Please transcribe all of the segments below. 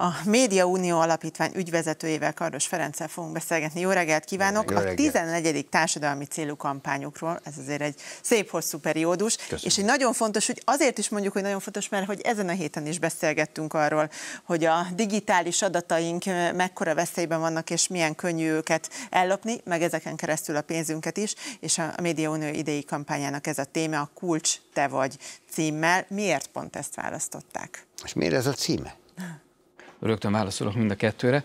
a Média Unió Alapítvány ügyvezetőjével, Kardos Ferenccel fogunk beszélgetni. Jó reggelt kívánok! Jó reggelt. A 14. társadalmi célú kampányokról, ez azért egy szép hosszú periódus, Köszönöm. és egy nagyon fontos, hogy azért is mondjuk, hogy nagyon fontos, mert hogy ezen a héten is beszélgettünk arról, hogy a digitális adataink mekkora veszélyben vannak, és milyen könnyű őket ellopni, meg ezeken keresztül a pénzünket is, és a Média Unió idei kampányának ez a téma, a kulcs te vagy címmel. Miért pont ezt választották? És miért ez a címe? rögtön válaszolok mind a kettőre.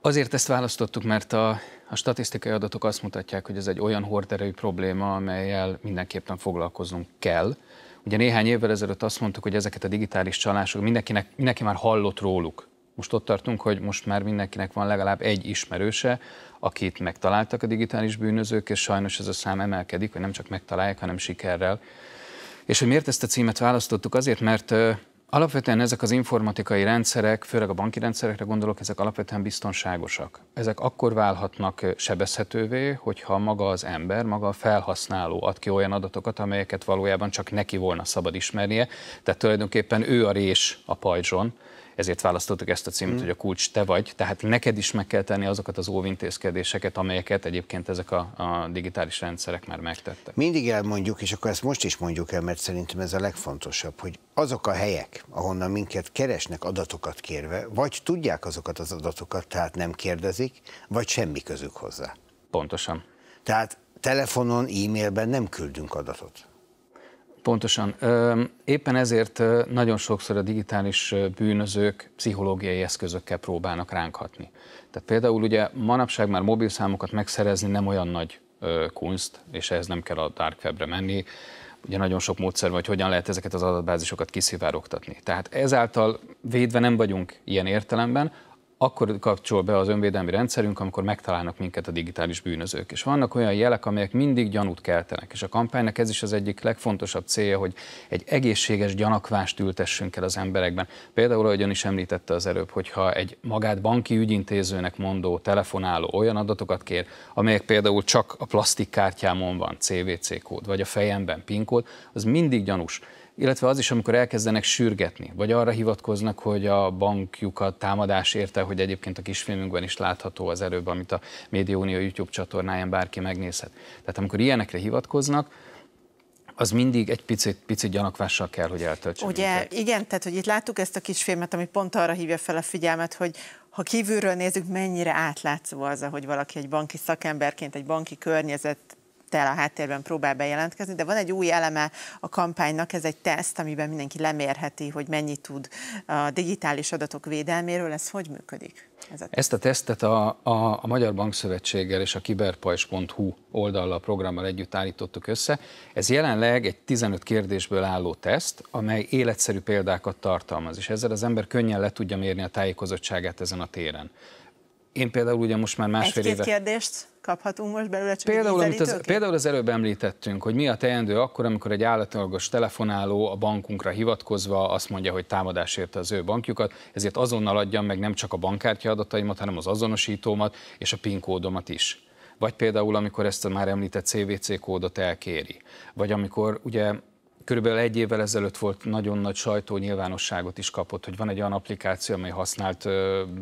Azért ezt választottuk, mert a, a statisztikai adatok azt mutatják, hogy ez egy olyan horderejű probléma, amelyel mindenképpen foglalkoznunk kell. Ugye néhány évvel ezelőtt azt mondtuk, hogy ezeket a digitális csalások, mindenkinek, mindenki már hallott róluk. Most ott tartunk, hogy most már mindenkinek van legalább egy ismerőse, akit megtaláltak a digitális bűnözők, és sajnos ez a szám emelkedik, hogy nem csak megtalálják, hanem sikerrel. És hogy miért ezt a címet választottuk? Azért, mert Alapvetően ezek az informatikai rendszerek, főleg a banki rendszerekre gondolok, ezek alapvetően biztonságosak. Ezek akkor válhatnak sebezhetővé, hogyha maga az ember, maga a felhasználó ad ki olyan adatokat, amelyeket valójában csak neki volna szabad ismernie, tehát tulajdonképpen ő a rés a pajzson, ezért választottuk ezt a címet, mm. hogy a kulcs te vagy. Tehát neked is meg kell tenni azokat az óvintézkedéseket, amelyeket egyébként ezek a, a digitális rendszerek már megtettek. Mindig elmondjuk, és akkor ezt most is mondjuk el, mert szerintem ez a legfontosabb, hogy azok a helyek, ahonnan minket keresnek adatokat kérve, vagy tudják azokat az adatokat, tehát nem kérdezik, vagy semmi közük hozzá. Pontosan. Tehát telefonon, e-mailben nem küldünk adatot. Pontosan. Éppen ezért nagyon sokszor a digitális bűnözők pszichológiai eszközökkel próbálnak ránk hatni. Tehát például ugye manapság már mobilszámokat megszerezni nem olyan nagy kunst, és ehhez nem kell a dark webre menni. Ugye nagyon sok módszer van, hogy hogyan lehet ezeket az adatbázisokat kiszivárogtatni. Tehát ezáltal védve nem vagyunk ilyen értelemben, akkor kapcsol be az önvédelmi rendszerünk, amikor megtalálnak minket a digitális bűnözők. És vannak olyan jelek, amelyek mindig gyanút keltenek. És a kampánynak ez is az egyik legfontosabb célja, hogy egy egészséges gyanakvást ültessünk el az emberekben. Például, ön is említette az előbb, hogyha egy magát banki ügyintézőnek mondó telefonáló olyan adatokat kér, amelyek például csak a plastikkártyámon van, CVC kód, vagy a fejemben PIN kód, az mindig gyanús illetve az is, amikor elkezdenek sürgetni, vagy arra hivatkoznak, hogy a bankjukat támadás érte, hogy egyébként a kisfilmünkben is látható az előbb, amit a Média Unió YouTube csatornáján bárki megnézhet. Tehát amikor ilyenekre hivatkoznak, az mindig egy picit, picit gyanakvással kell, hogy eltöltse. Ugye, minket. igen, tehát hogy itt láttuk ezt a kisfilmet, ami pont arra hívja fel a figyelmet, hogy ha kívülről nézzük, mennyire átlátszó az, hogy valaki egy banki szakemberként, egy banki környezet tel a háttérben próbál bejelentkezni, de van egy új eleme a kampánynak, ez egy teszt, amiben mindenki lemérheti, hogy mennyit tud a digitális adatok védelméről, ez hogy működik? Ez a Ezt a tesztet a, a, a Magyar Bankszövetséggel és a kiberpajs.hu oldallal programmal együtt állítottuk össze. Ez jelenleg egy 15 kérdésből álló teszt, amely életszerű példákat tartalmaz, és ezzel az ember könnyen le tudja mérni a tájékozottságát ezen a téren. Én például ugye most már másfél Egy-két éve... kérdést kaphatunk most belőle, csak például, amit az, például az előbb említettünk, hogy mi a teendő akkor, amikor egy állatolgos telefonáló a bankunkra hivatkozva azt mondja, hogy támadás érte az ő bankjukat, ezért azonnal adjam meg nem csak a bankkártya adataimat, hanem az azonosítómat és a PIN kódomat is vagy például, amikor ezt a már említett CVC kódot elkéri, vagy amikor ugye körülbelül egy évvel ezelőtt volt nagyon nagy sajtó nyilvánosságot is kapott, hogy van egy olyan applikáció, amely használt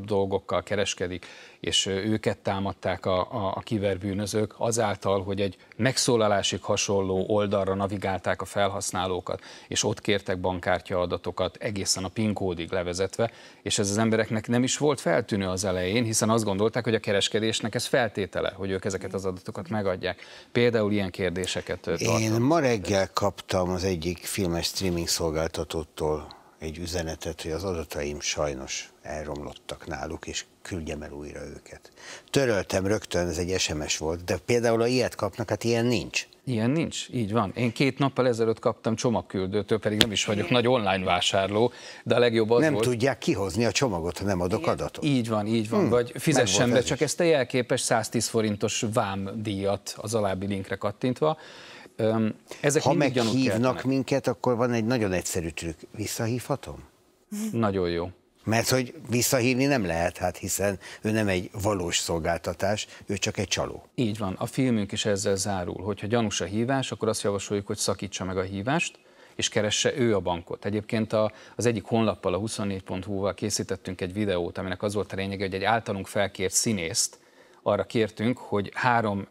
dolgokkal kereskedik, és őket támadták a, a, a kiverbűnözők azáltal, hogy egy megszólalásig hasonló oldalra navigálták a felhasználókat, és ott kértek bankkártya adatokat egészen a PIN kódig levezetve, és ez az embereknek nem is volt feltűnő az elején, hiszen azt gondolták, hogy a kereskedésnek ez feltétele, hogy ők ezeket az adatokat megadják. Például ilyen kérdéseket tartom. Én ma reggel kaptam az egy egyik filmes streaming szolgáltatótól egy üzenetet, hogy az adataim sajnos elromlottak náluk, és küldjem el újra őket. Töröltem rögtön, ez egy SMS volt, de például a ilyet kapnak, hát ilyen nincs. Ilyen nincs, így van. Én két nappal ezelőtt kaptam csomagküldőtől, pedig nem is vagyok nagy online vásárló, de a legjobb az Nem volt, tudják kihozni a csomagot, ha nem adok Igen. adatot. Így van, így van. Hmm, Vagy fizessen be, ez csak is. ezt a jelképes 110 forintos vámdíjat az alábbi linkre kattintva. Ezek ha meghívnak minket, akkor van egy nagyon egyszerű trükk. Visszahívhatom? Nagyon jó. Mert hogy visszahívni nem lehet, hát hiszen ő nem egy valós szolgáltatás, ő csak egy csaló. Így van, a filmünk is ezzel zárul, hogyha gyanús a hívás, akkor azt javasoljuk, hogy szakítsa meg a hívást, és keresse ő a bankot. Egyébként a, az egyik honlappal, a 24.hu-val készítettünk egy videót, aminek az volt a lényege, hogy egy általunk felkért színészt arra kértünk, hogy három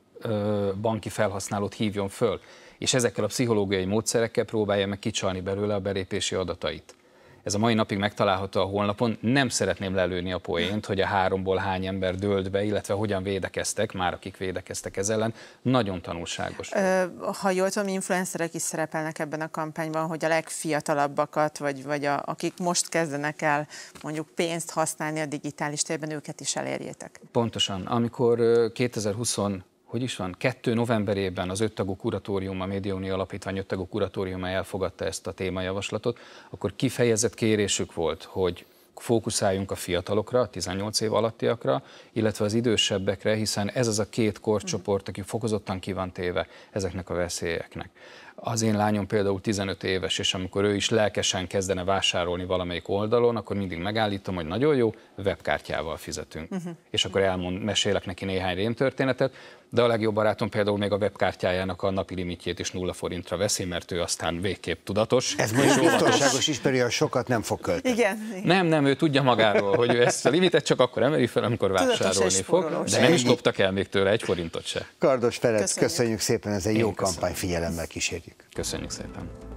banki felhasználót hívjon föl, és ezekkel a pszichológiai módszerekkel próbálja meg kicsalni belőle a belépési adatait. Ez a mai napig megtalálható a honlapon. Nem szeretném lelőni a poént, hogy a háromból hány ember dőlt be, illetve hogyan védekeztek, már akik védekeztek ez ellen. Nagyon tanulságos. Ö, ha jól tudom, influencerek is szerepelnek ebben a kampányban, hogy a legfiatalabbakat, vagy, vagy a, akik most kezdenek el mondjuk pénzt használni a digitális térben, őket is elérjétek. Pontosan. Amikor 2020 hogy is van, 2 novemberében az öttagú kuratórium, a Médiaunió Alapítvány öttagú kuratóriuma elfogadta ezt a témajavaslatot, akkor kifejezett kérésük volt, hogy fókuszáljunk a fiatalokra, a 18 év alattiakra, illetve az idősebbekre, hiszen ez az a két korcsoport, aki fokozottan ki van téve ezeknek a veszélyeknek. Az én lányom például 15 éves, és amikor ő is lelkesen kezdene vásárolni valamelyik oldalon, akkor mindig megállítom, hogy nagyon jó, webkártyával fizetünk. Uh-huh. És akkor elmond, mesélek neki néhány rémtörténetet, de a legjobb barátom például még a webkártyájának a napi limitjét is nulla forintra veszi, mert ő aztán végképp tudatos. Ez most biztonságos ismeri, hogy sokat nem fog költeni. Igen, igen. Nem, nem, ő tudja magáról, hogy ő ezt a limitet csak akkor emeli fel, amikor vásárolni fog. De, nem is loptak el még tőle egy forintot se. Kardos Ferenc, köszönjük, köszönjük szépen, ez egy Én jó köszönöm. kampány figyelemmel kísért nekik. Köszönjük szépen!